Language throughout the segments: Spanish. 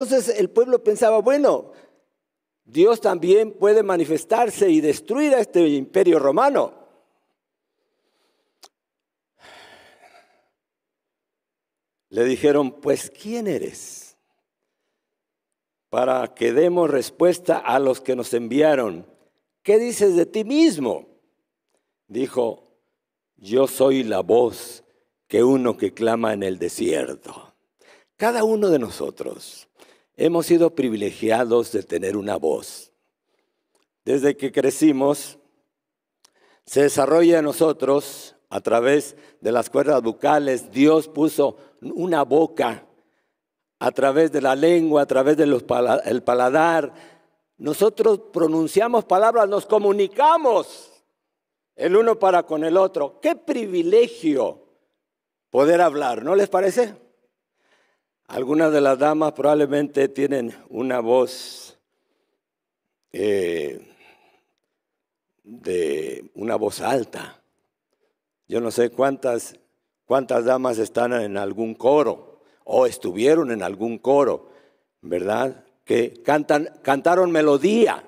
Entonces el pueblo pensaba, bueno, Dios también puede manifestarse y destruir a este imperio romano. Le dijeron, pues ¿quién eres? Para que demos respuesta a los que nos enviaron. ¿Qué dices de ti mismo? Dijo, yo soy la voz que uno que clama en el desierto. Cada uno de nosotros Hemos sido privilegiados de tener una voz. Desde que crecimos, se desarrolla en nosotros, a través de las cuerdas bucales, Dios puso una boca, a través de la lengua, a través del paladar. Nosotros pronunciamos palabras, nos comunicamos el uno para con el otro. Qué privilegio poder hablar, ¿no les parece? Algunas de las damas probablemente tienen una voz eh, de una voz alta. Yo no sé cuántas, cuántas damas están en algún coro o estuvieron en algún coro, ¿verdad? Que cantan, cantaron melodía.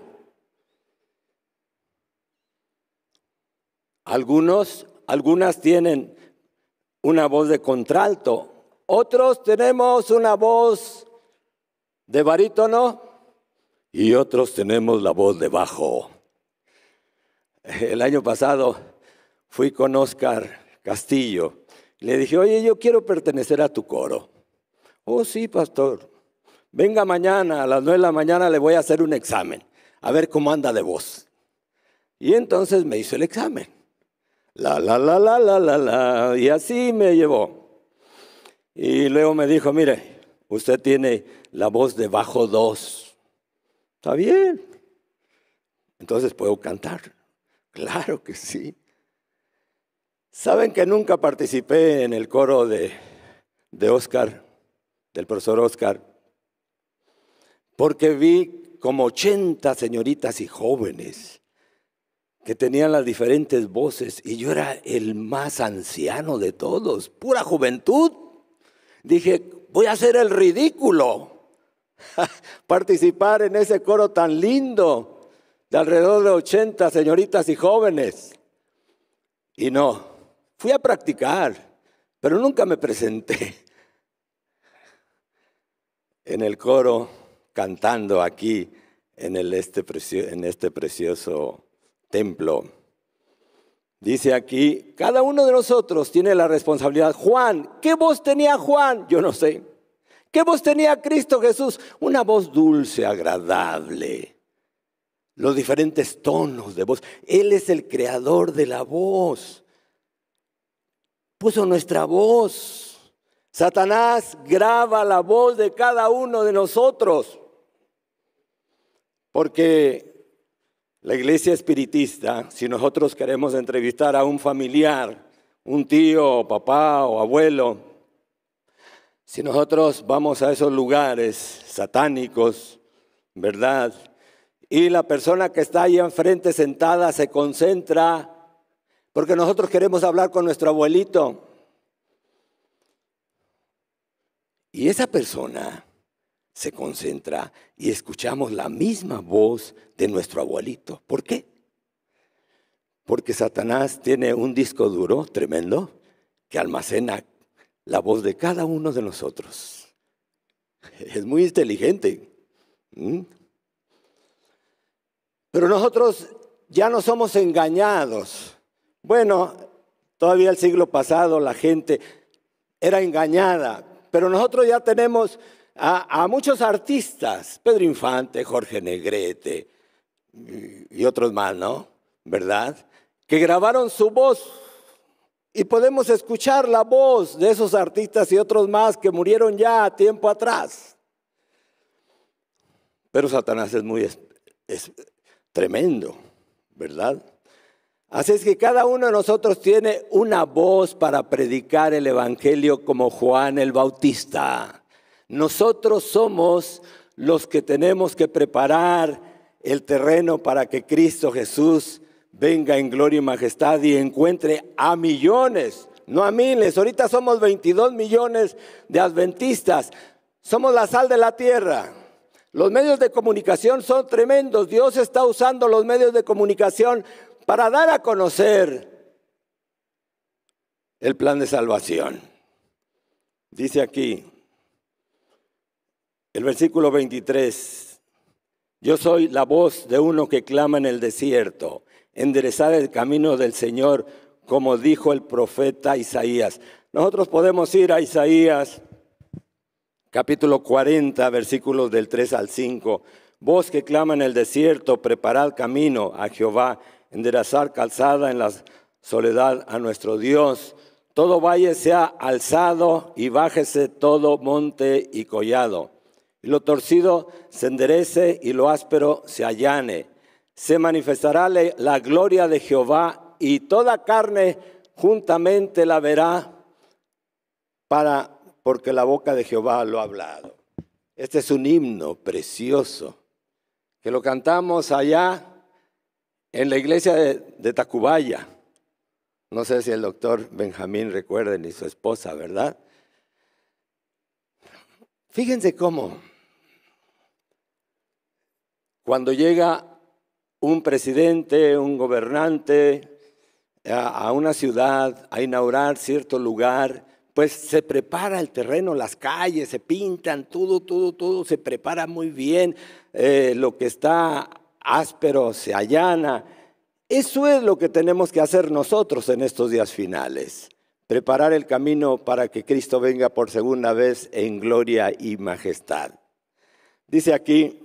Algunos, algunas tienen una voz de contralto otros tenemos una voz de barítono y otros tenemos la voz de bajo. El año pasado fui con Oscar Castillo. Le dije, oye, yo quiero pertenecer a tu coro. Oh, sí, pastor. Venga mañana, a las nueve de la mañana le voy a hacer un examen, a ver cómo anda de voz. Y entonces me hizo el examen. La, la, la, la, la, la, la. Y así me llevó. Y luego me dijo, mire, usted tiene la voz de bajo dos. Está bien. Entonces puedo cantar. Claro que sí. ¿Saben que nunca participé en el coro de, de Oscar, del profesor Oscar? Porque vi como 80 señoritas y jóvenes que tenían las diferentes voces y yo era el más anciano de todos, pura juventud. Dije, voy a hacer el ridículo. Participar en ese coro tan lindo de alrededor de 80 señoritas y jóvenes. Y no, fui a practicar, pero nunca me presenté en el coro cantando aquí en, este en este precioso templo. Dice aquí, cada uno de nosotros tiene la responsabilidad. Juan, ¿qué voz tenía Juan? Yo no sé. ¿Qué voz tenía Cristo Jesús? Una voz dulce, agradable. Los diferentes tonos de voz. Él es el creador de la voz. Puso nuestra voz. Satanás graba la voz de cada uno de nosotros. Porque la iglesia espiritista, si nosotros queremos entrevistar a un familiar, un tío, papá o abuelo, si nosotros vamos a esos lugares satánicos, ¿verdad? Y la persona que está ahí enfrente sentada se concentra porque nosotros queremos hablar con nuestro abuelito. Y esa persona se concentra y escuchamos la misma voz de nuestro abuelito. ¿Por qué? Porque Satanás tiene un disco duro tremendo que almacena la voz de cada uno de nosotros. Es muy inteligente. ¿Mm? Pero nosotros ya no somos engañados. Bueno, todavía el siglo pasado la gente era engañada, pero nosotros ya tenemos a, muchos artistas, Pedro Infante, Jorge Negrete mm, y, otros más, ¿no? ¿Verdad? Que grabaron su voz y podemos escuchar la voz de esos artistas y otros más que murieron ya tiempo atrás. Pero Satanás es muy tremendo, ¿verdad? Así es que cada uno de nosotros tiene una voz para predicar el Evangelio como Juan el Bautista. Nosotros somos los que tenemos que preparar el terreno para que Cristo Jesús venga en gloria y majestad y encuentre a millones, no a miles. Ahorita somos 22 millones de adventistas. Somos la sal de la tierra. Los medios de comunicación son tremendos. Dios está usando los medios de comunicación para dar a conocer el plan de salvación. Dice aquí, el versículo 23. Yo soy la voz de uno que clama en el desierto, enderezar el camino del Señor, como dijo el profeta Isaías. Nosotros podemos ir a Isaías, capítulo 40, versículos del 3 al 5. Voz que clama en el desierto, preparad camino a Jehová, enderezar calzada en la soledad a nuestro Dios. Todo valle sea alzado y bájese todo monte y collado lo torcido se enderece y lo áspero se allane. Se manifestará la gloria de Jehová y toda carne juntamente la verá para porque la boca de Jehová lo ha hablado. Este es un himno precioso que lo cantamos allá en la iglesia de, de Tacubaya. No sé si el doctor Benjamín recuerda ni su esposa, ¿verdad? Fíjense cómo cuando llega un presidente, un gobernante a una ciudad a inaugurar cierto lugar, pues se prepara el terreno, las calles, se pintan, todo, todo, todo se prepara muy bien, eh, lo que está áspero se allana. Eso es lo que tenemos que hacer nosotros en estos días finales, preparar el camino para que Cristo venga por segunda vez en gloria y majestad. Dice aquí,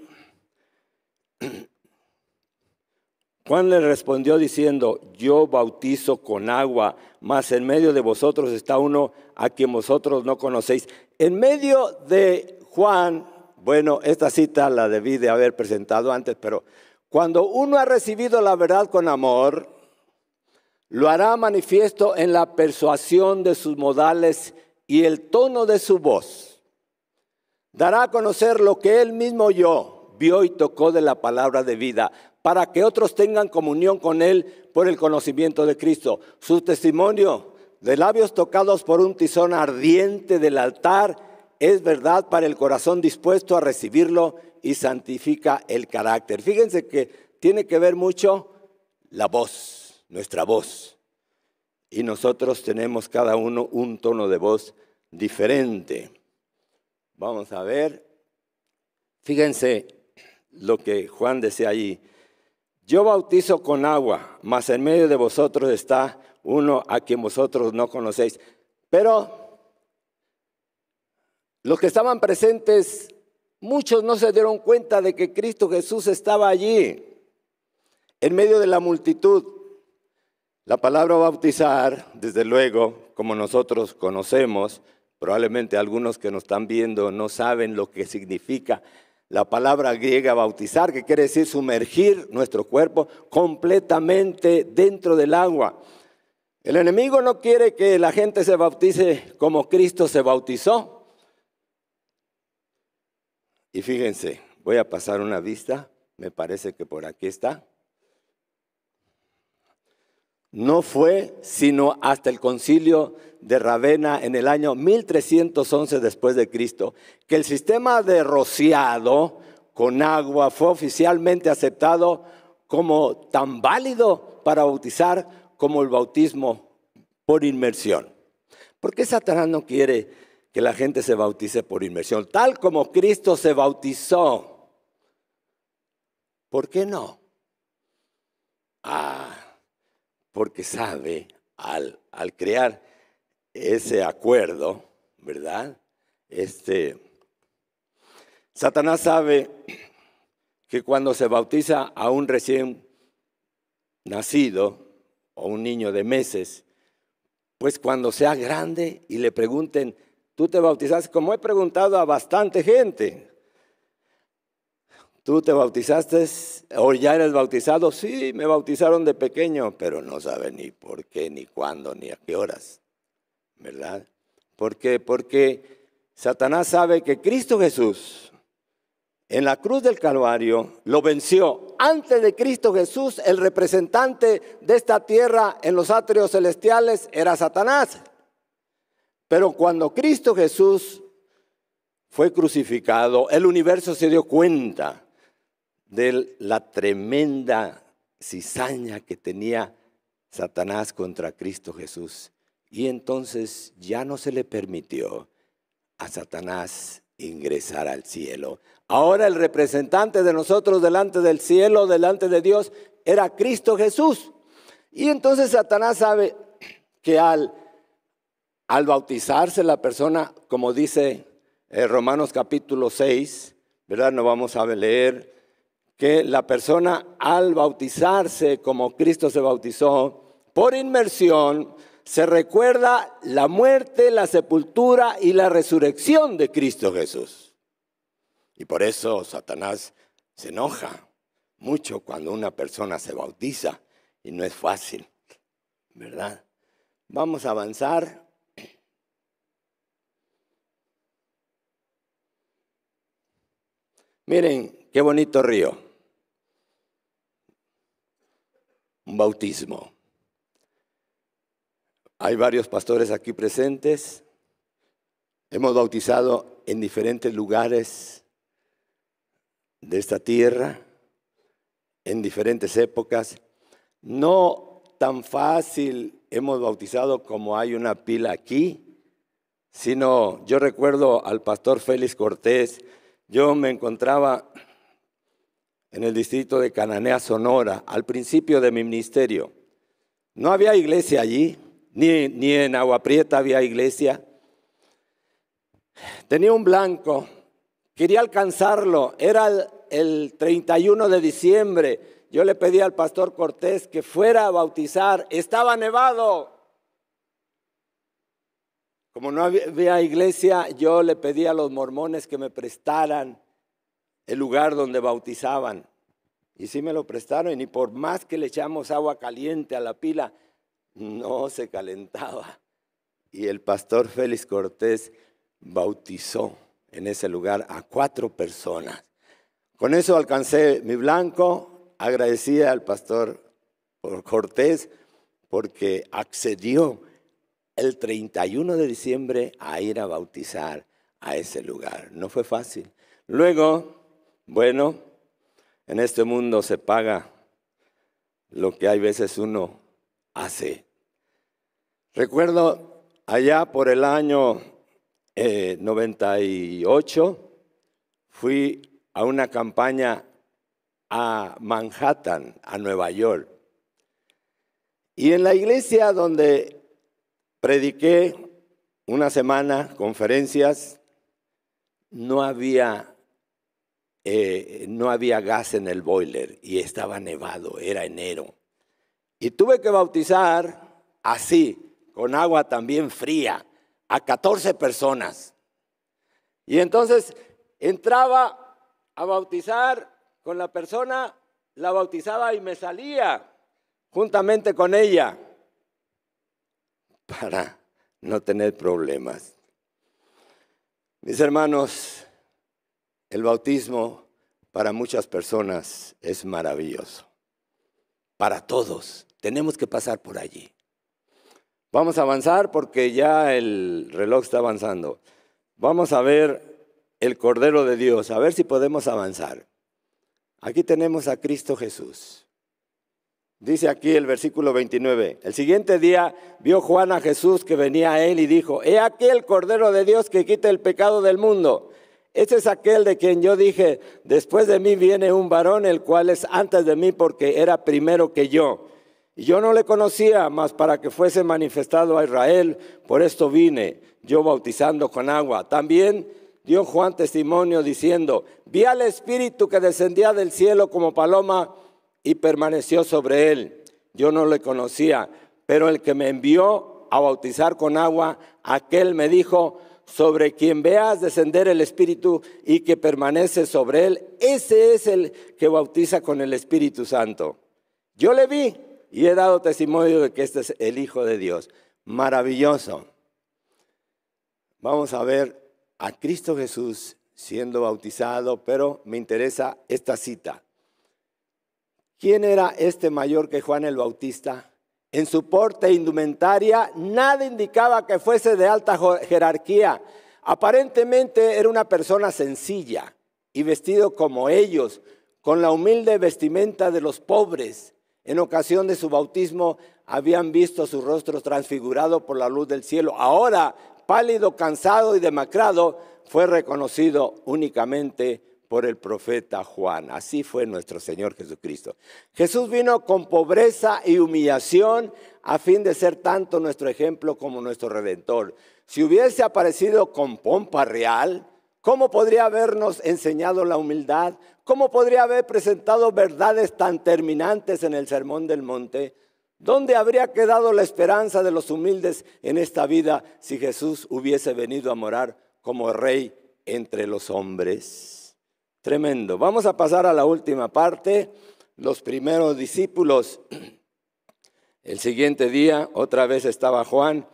Juan le respondió diciendo, yo bautizo con agua, mas en medio de vosotros está uno a quien vosotros no conocéis. En medio de Juan, bueno, esta cita la debí de haber presentado antes, pero cuando uno ha recibido la verdad con amor, lo hará manifiesto en la persuasión de sus modales y el tono de su voz. Dará a conocer lo que él mismo yo vio y tocó de la palabra de vida, para que otros tengan comunión con Él por el conocimiento de Cristo. Su testimonio de labios tocados por un tizón ardiente del altar es verdad para el corazón dispuesto a recibirlo y santifica el carácter. Fíjense que tiene que ver mucho la voz, nuestra voz. Y nosotros tenemos cada uno un tono de voz diferente. Vamos a ver. Fíjense, lo que Juan decía allí. Yo bautizo con agua, mas en medio de vosotros está uno a quien vosotros no conocéis. Pero los que estaban presentes, muchos no se dieron cuenta de que Cristo Jesús estaba allí, en medio de la multitud. La palabra bautizar, desde luego, como nosotros conocemos, probablemente algunos que nos están viendo no saben lo que significa la palabra griega bautizar, que quiere decir sumergir nuestro cuerpo completamente dentro del agua. El enemigo no quiere que la gente se bautice como Cristo se bautizó. Y fíjense, voy a pasar una vista, me parece que por aquí está no fue sino hasta el concilio de Ravenna en el año 1311 después de Cristo, que el sistema de rociado con agua fue oficialmente aceptado como tan válido para bautizar como el bautismo por inmersión. ¿Por qué Satanás no quiere que la gente se bautice por inmersión? Tal como Cristo se bautizó. ¿Por qué no? Ah, porque sabe al, crear ese acuerdo, ¿verdad? Este, Satanás sabe que cuando se bautiza a un recién nacido o un niño de meses, pues cuando sea grande y le pregunten, tú te bautizaste, como he preguntado a bastante gente, ¿Tú te bautizaste o ya eres bautizado? Sí, me bautizaron de pequeño, pero no sabe ni por qué, ni cuándo, ni a qué horas. ¿Verdad? ¿Por qué? Porque Satanás sabe que Cristo Jesús en la cruz del Calvario lo venció. Antes de Cristo Jesús, el representante de esta tierra en los atrios celestiales era Satanás. Pero cuando Cristo Jesús fue crucificado, el universo se dio cuenta de la tremenda cizaña que tenía Satanás contra Cristo Jesús. Y entonces ya no se le permitió a Satanás ingresar al cielo. Ahora el representante de nosotros delante del cielo, delante de Dios, era Cristo Jesús. Y entonces Satanás sabe que al, al bautizarse la persona, como dice eh, Romanos capítulo 6, ¿verdad? No vamos a leer que la persona al bautizarse como Cristo se bautizó, por inmersión, se recuerda la muerte, la sepultura y la resurrección de Cristo Jesús. Y por eso Satanás se enoja mucho cuando una persona se bautiza y no es fácil, ¿verdad? Vamos a avanzar. Miren, qué bonito río. bautismo. Hay varios pastores aquí presentes. Hemos bautizado en diferentes lugares de esta tierra, en diferentes épocas. No tan fácil hemos bautizado como hay una pila aquí, sino yo recuerdo al pastor Félix Cortés, yo me encontraba en el distrito de Cananea, Sonora, al principio de mi ministerio. No había iglesia allí, ni, ni en Agua Prieta había iglesia. Tenía un blanco, quería alcanzarlo, era el, el 31 de diciembre. Yo le pedí al pastor Cortés que fuera a bautizar, estaba nevado, como no había iglesia, yo le pedí a los mormones que me prestaran el lugar donde bautizaban. Y sí me lo prestaron y por más que le echamos agua caliente a la pila, no se calentaba. Y el pastor Félix Cortés bautizó en ese lugar a cuatro personas. Con eso alcancé mi blanco, agradecía al pastor Cortés porque accedió el 31 de diciembre a ir a bautizar a ese lugar. No fue fácil. Luego bueno, en este mundo se paga lo que hay veces uno hace. Recuerdo allá por el año 98, eh, fui a una campaña a Manhattan, a Nueva York. Y en la iglesia donde prediqué una semana, conferencias, no había eh, eh, no había gas en el boiler y estaba nevado, era enero. Y tuve que bautizar así, con agua también fría, a 14 personas. Y entonces entraba a bautizar con la persona, la bautizaba y me salía juntamente con ella para no tener problemas. Mis hermanos, el bautismo para muchas personas es maravilloso. Para todos. Tenemos que pasar por allí. Vamos a avanzar porque ya el reloj está avanzando. Vamos a ver el Cordero de Dios, a ver si podemos avanzar. Aquí tenemos a Cristo Jesús. Dice aquí el versículo 29, el siguiente día vio Juan a Jesús que venía a él y dijo, he aquí el Cordero de Dios que quita el pecado del mundo. Este es aquel de quien yo dije, después de mí viene un varón, el cual es antes de mí porque era primero que yo. Y yo no le conocía, mas para que fuese manifestado a Israel, por esto vine yo bautizando con agua. También dio Juan testimonio diciendo, vi al Espíritu que descendía del cielo como paloma y permaneció sobre él. Yo no le conocía, pero el que me envió a bautizar con agua, aquel me dijo, sobre quien veas descender el Espíritu y que permanece sobre él, ese es el que bautiza con el Espíritu Santo. Yo le vi y he dado testimonio de que este es el Hijo de Dios. Maravilloso. Vamos a ver a Cristo Jesús siendo bautizado, pero me interesa esta cita. ¿Quién era este mayor que Juan el Bautista? en su porte indumentaria, nada indicaba que fuese de alta jerarquía. Aparentemente era una persona sencilla y vestido como ellos, con la humilde vestimenta de los pobres. En ocasión de su bautismo habían visto su rostro transfigurado por la luz del cielo. Ahora, pálido, cansado y demacrado, fue reconocido únicamente por el profeta Juan. Así fue nuestro Señor Jesucristo. Jesús vino con pobreza y humillación a fin de ser tanto nuestro ejemplo como nuestro redentor. Si hubiese aparecido con pompa real, ¿cómo podría habernos enseñado la humildad? ¿Cómo podría haber presentado verdades tan terminantes en el Sermón del Monte? ¿Dónde habría quedado la esperanza de los humildes en esta vida si Jesús hubiese venido a morar como rey entre los hombres? Tremendo. Vamos a pasar a la última parte, los primeros discípulos. El siguiente día otra vez estaba Juan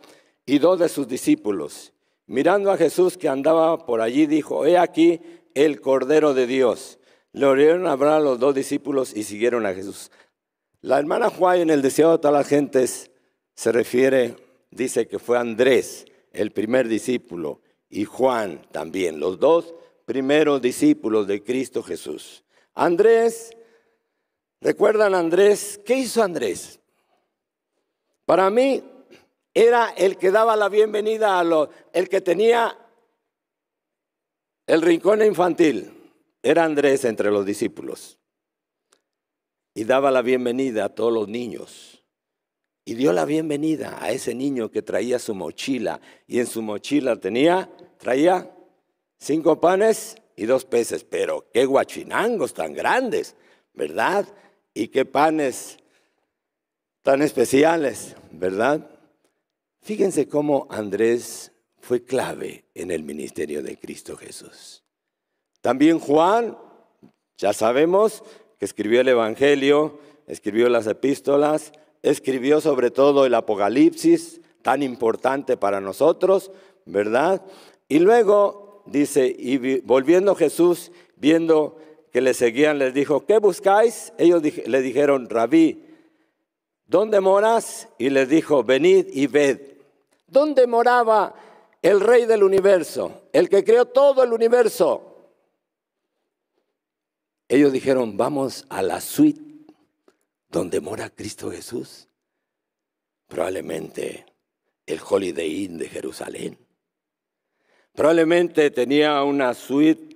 y dos de sus discípulos. Mirando a Jesús que andaba por allí, dijo, he aquí el Cordero de Dios. Le oyeron hablar a los dos discípulos y siguieron a Jesús. La hermana Juan en el deseo de todas las gentes se refiere, dice que fue Andrés, el primer discípulo, y Juan también, los dos primeros discípulos de Cristo Jesús. Andrés, ¿recuerdan Andrés? ¿Qué hizo Andrés? Para mí era el que daba la bienvenida a los, el que tenía el rincón infantil. Era Andrés entre los discípulos. Y daba la bienvenida a todos los niños. Y dio la bienvenida a ese niño que traía su mochila. Y en su mochila tenía, traía cinco panes y dos peces, pero qué guachinangos tan grandes, ¿verdad? Y qué panes tan especiales, ¿verdad? Fíjense cómo Andrés fue clave en el ministerio de Cristo Jesús. También Juan, ya sabemos que escribió el Evangelio, escribió las epístolas, escribió sobre todo el Apocalipsis, tan importante para nosotros, ¿verdad? Y luego dice, y volviendo Jesús, viendo que le seguían, les dijo, ¿qué buscáis? Ellos le dijeron, rabí, ¿dónde moras? Y les dijo, venid y ved. ¿Dónde moraba el rey del universo, el que creó todo el universo? Ellos dijeron, vamos a la suite donde mora Cristo Jesús. Probablemente el Holiday Inn de Jerusalén. Probablemente tenía una suite,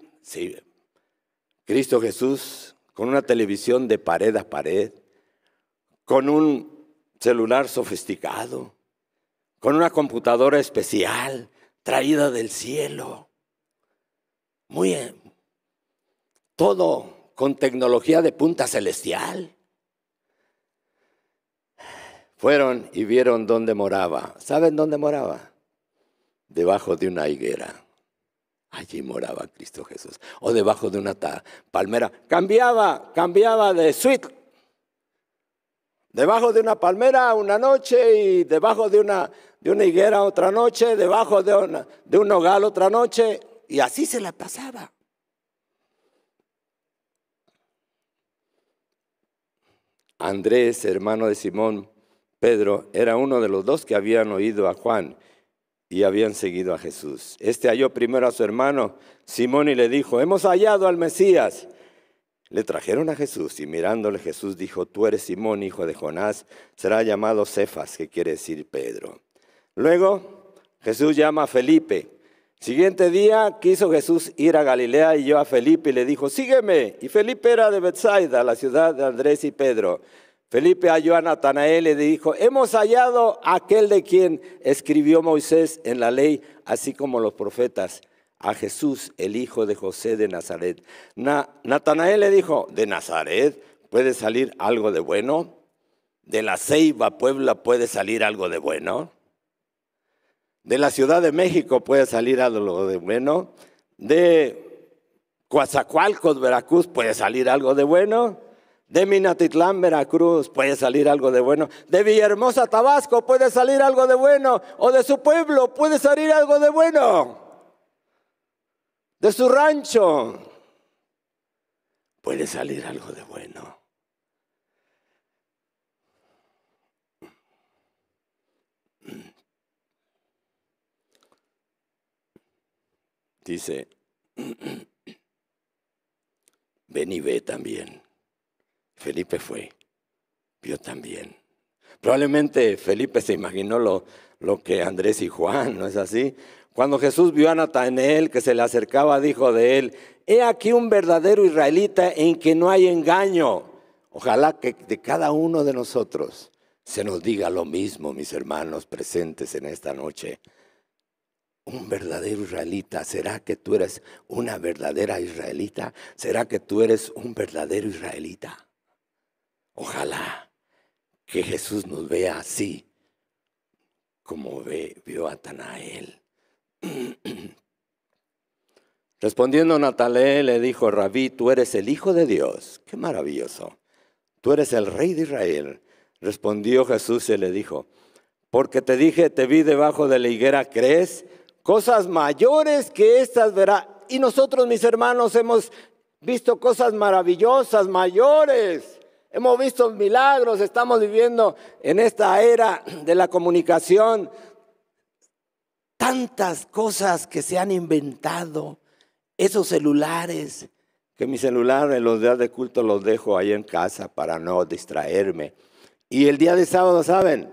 Cristo Jesús, con una televisión de pared a pared, con un celular sofisticado, con una computadora especial traída del cielo. Muy eh, todo con tecnología de punta celestial. Fueron y vieron dónde moraba. ¿Saben dónde moraba? debajo de una higuera. Allí moraba Cristo Jesús. O debajo de una palmera. Cambiaba, cambiaba de suite. Debajo de una palmera una noche y debajo de una, de una higuera otra noche, debajo de, una, de un hogar otra noche. Y así se la pasaba. Andrés, hermano de Simón, Pedro, era uno de los dos que habían oído a Juan y habían seguido a Jesús. Este halló primero a su hermano Simón y le dijo, hemos hallado al Mesías. Le trajeron a Jesús y mirándole Jesús dijo, tú eres Simón, hijo de Jonás, será llamado Cefas, que quiere decir Pedro. Luego Jesús llama a Felipe. Siguiente día quiso Jesús ir a Galilea y yo a Felipe y le dijo, sígueme. Y Felipe era de Bethsaida, la ciudad de Andrés y Pedro. Felipe halló a Natanael y le dijo, hemos hallado a aquel de quien escribió Moisés en la ley, así como los profetas, a Jesús, el hijo de José de Nazaret. Natanael le dijo, ¿de Nazaret puede salir algo de bueno? ¿De la ceiba Puebla puede salir algo de bueno? ¿De la Ciudad de México puede salir algo de bueno? ¿De Coatzacoalcos, Veracruz puede salir algo de bueno? De Minatitlán, Veracruz, puede salir algo de bueno. De Villahermosa, Tabasco, puede salir algo de bueno. O de su pueblo, puede salir algo de bueno. De su rancho, puede salir algo de bueno. Dice, ven y ve también. Felipe fue, vio también. Probablemente Felipe se imaginó lo, lo que Andrés y Juan, ¿no es así? Cuando Jesús vio a él, que se le acercaba, dijo de él, he aquí un verdadero israelita en que no hay engaño. Ojalá que de cada uno de nosotros se nos diga lo mismo, mis hermanos presentes en esta noche. Un verdadero israelita, ¿será que tú eres una verdadera israelita? ¿Será que tú eres un verdadero israelita? Ojalá que Jesús nos vea así como ve, vio a Tanael. Respondiendo Natalé le dijo, Rabí, tú eres el Hijo de Dios. Qué maravilloso. Tú eres el Rey de Israel. Respondió Jesús y le dijo, porque te dije, te vi debajo de la higuera, ¿crees? Cosas mayores que estas verá. Y nosotros, mis hermanos, hemos visto cosas maravillosas, mayores. Hemos visto milagros, estamos viviendo en esta era de la comunicación tantas cosas que se han inventado, esos celulares, que mi celular en los días de culto los dejo ahí en casa para no distraerme. Y el día de sábado, ¿saben?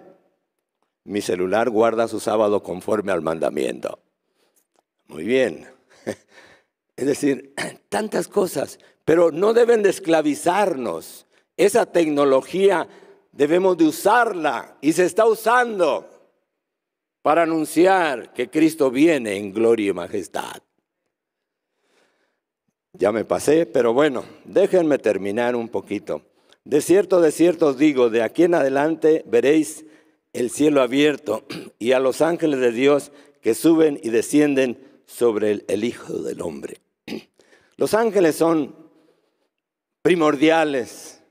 Mi celular guarda su sábado conforme al mandamiento. Muy bien. Es decir, tantas cosas, pero no deben de esclavizarnos. Esa tecnología debemos de usarla y se está usando para anunciar que Cristo viene en gloria y majestad. Ya me pasé, pero bueno, déjenme terminar un poquito. De cierto, de cierto os digo, de aquí en adelante veréis el cielo abierto y a los ángeles de Dios que suben y descienden sobre el Hijo del Hombre. Los ángeles son primordiales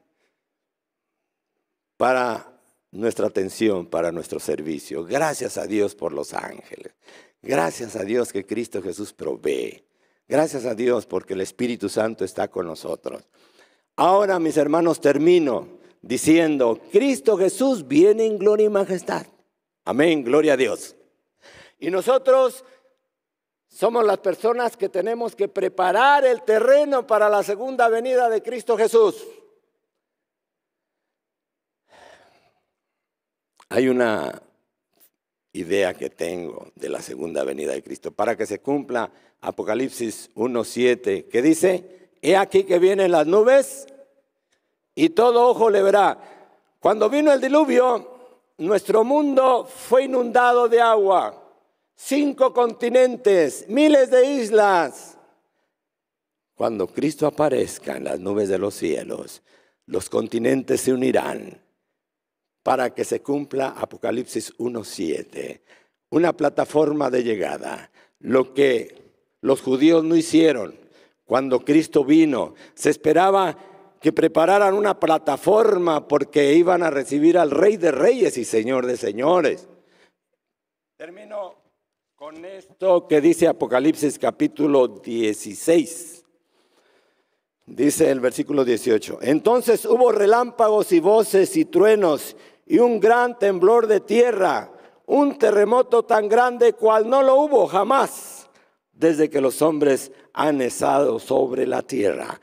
para nuestra atención, para nuestro servicio. Gracias a Dios por los ángeles. Gracias a Dios que Cristo Jesús provee. Gracias a Dios porque el Espíritu Santo está con nosotros. Ahora, mis hermanos, termino diciendo, Cristo Jesús viene en gloria y majestad. Amén, gloria a Dios. Y nosotros somos las personas que tenemos que preparar el terreno para la segunda venida de Cristo Jesús. Hay una idea que tengo de la segunda venida de Cristo para que se cumpla Apocalipsis 1.7 que dice, he aquí que vienen las nubes y todo ojo le verá. Cuando vino el diluvio, nuestro mundo fue inundado de agua, cinco continentes, miles de islas. Cuando Cristo aparezca en las nubes de los cielos, los continentes se unirán para que se cumpla Apocalipsis 1.7, una plataforma de llegada. Lo que los judíos no hicieron cuando Cristo vino, se esperaba que prepararan una plataforma porque iban a recibir al Rey de Reyes y Señor de Señores. Termino con esto que dice Apocalipsis capítulo 16. Dice el versículo 18. Entonces hubo relámpagos y voces y truenos y un gran temblor de tierra, un terremoto tan grande cual no lo hubo jamás desde que los hombres han estado sobre la tierra.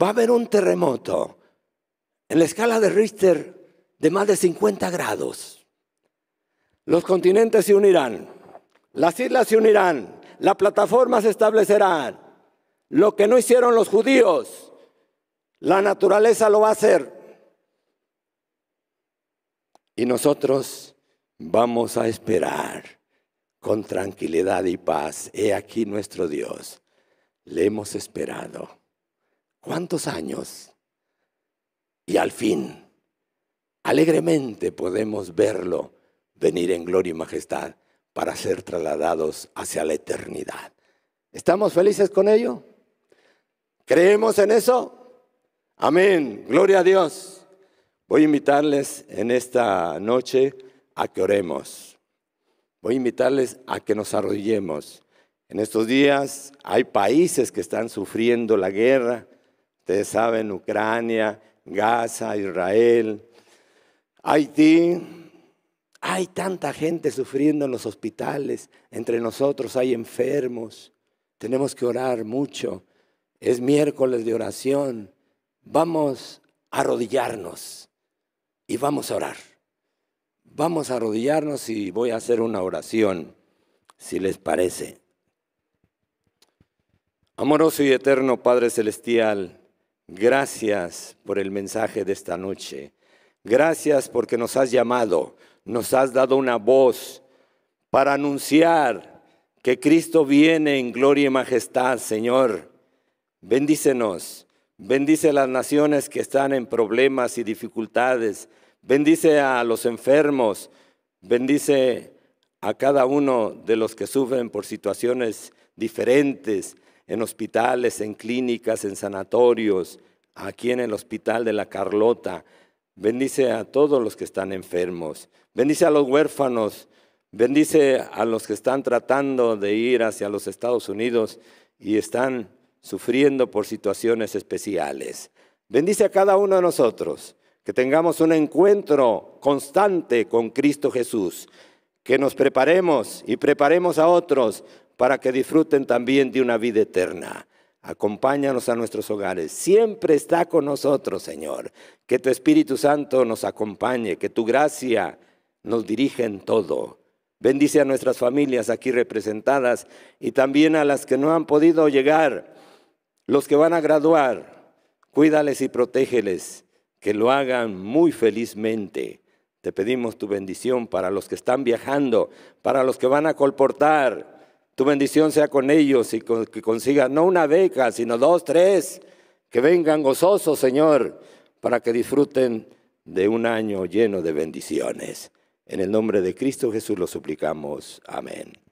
Va a haber un terremoto en la escala de Richter de más de 50 grados. Los continentes se unirán, las islas se unirán, la plataforma se establecerá. Lo que no hicieron los judíos, la naturaleza lo va a hacer. Y nosotros vamos a esperar con tranquilidad y paz. He aquí nuestro Dios. Le hemos esperado. ¿Cuántos años? Y al fin, alegremente podemos verlo venir en gloria y majestad para ser trasladados hacia la eternidad. ¿Estamos felices con ello? ¿Creemos en eso? Amén. Gloria a Dios. Voy a invitarles en esta noche a que oremos. Voy a invitarles a que nos arrodillemos. En estos días hay países que están sufriendo la guerra. Ustedes saben, Ucrania, Gaza, Israel, Haití, hay tanta gente sufriendo en los hospitales, entre nosotros hay enfermos, tenemos que orar mucho, es miércoles de oración, vamos a arrodillarnos, y vamos a orar. Vamos a arrodillarnos y voy a hacer una oración, si les parece. Amoroso y eterno Padre Celestial, gracias por el mensaje de esta noche. Gracias porque nos has llamado, nos has dado una voz para anunciar que Cristo viene en gloria y majestad, Señor. Bendícenos, Bendice a las naciones que están en problemas y dificultades. Bendice a los enfermos. Bendice a cada uno de los que sufren por situaciones diferentes en hospitales, en clínicas, en sanatorios, aquí en el Hospital de la Carlota. Bendice a todos los que están enfermos. Bendice a los huérfanos. Bendice a los que están tratando de ir hacia los Estados Unidos y están sufriendo por situaciones especiales. Bendice a cada uno de nosotros, que tengamos un encuentro constante con Cristo Jesús, que nos preparemos y preparemos a otros para que disfruten también de una vida eterna. Acompáñanos a nuestros hogares. Siempre está con nosotros, Señor. Que tu Espíritu Santo nos acompañe, que tu gracia nos dirija en todo. Bendice a nuestras familias aquí representadas y también a las que no han podido llegar los que van a graduar, cuídales y protégeles, que lo hagan muy felizmente. Te pedimos tu bendición para los que están viajando, para los que van a colportar. Tu bendición sea con ellos y que consigan no una beca, sino dos, tres, que vengan gozosos, Señor, para que disfruten de un año lleno de bendiciones. En el nombre de Cristo Jesús lo suplicamos. Amén.